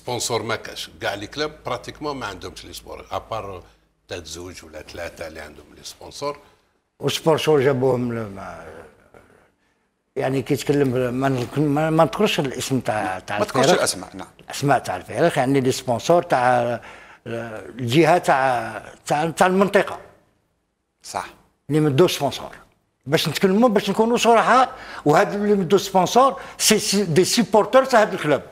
سبونسور ما كاش كاع لي كلوب براتيكمون ما عندهمش لي سبور ابار ثلاث زوج ولا ثلاثه اللي عندهم لي سبونسور والسبور شو جابوهم يعني كي تكلم ما ما نذكرش الاسم تاع تاع ما تذكرش الاسماء نعم الاسماء تاع الفريق يعني لي سبونسور تاع الجهه تاع تاع تاع المنطقه صح اللي مدو سبونسور باش نتكلموا باش نكونوا صراحه وهذا اللي مدو سبونسور سي دي سيبورتور تاع هذا الكلوب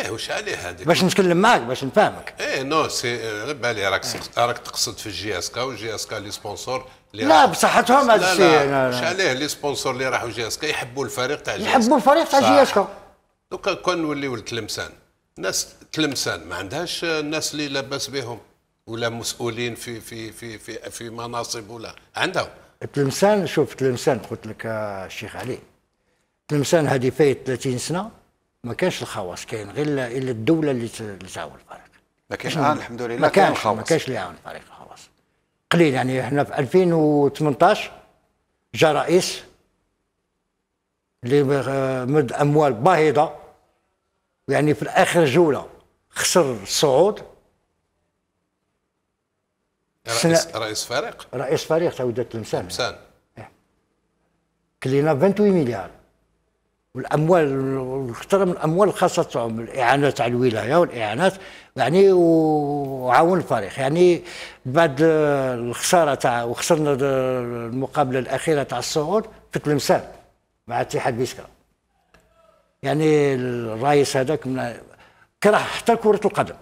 ايه واش عليه هذيك باش نتكلم معك باش نفهمك ايه نو سي بالي راك راك تقصد في الجي اس كا والجي اس كا لي سبونسور اللي لا بصحتهم هذا الشيء واش عليه لي سبونسور اللي راحوا جي اس كا يحبوا الفريق تاع جي اس كا يحبوا الفريق تاع جي اس كا دوكا كون نوليو لتلمسان ناس تلمسان ما عندهاش الناس اللي لاباس بهم ولا مسؤولين في في في في, في مناصب ولا عندهم تلمسان شوف تلمسان قلت لك آه، الشيخ علي تلمسان هذه فايت 30 سنه ما كانش الخواص كان غير الا الدوله اللي تعاون الفريق ما كانش الان الحمد لله ما كانش الخواص ما كانش اللي يعاون الفريق الخواص قليل يعني احنا في 2018 جا رئيس اللي مد اموال باهظه يعني في الاخر جوله خسر الصعود رئيس رئيس فريق رئيس فريق تاع وداد تلمسان تلمسان إيه. كلينا 28 مليار والاموال اكثر من الاموال الخاصه تاعهم الاعانات على الولايه والاعانات يعني وعاون الفريق يعني بعد الخساره تاع وخسرنا المقابله الاخيره تاع الصعود في تلمسان مع اتحاد بيسكا يعني الرئيس هذاك كره حتى كره القدم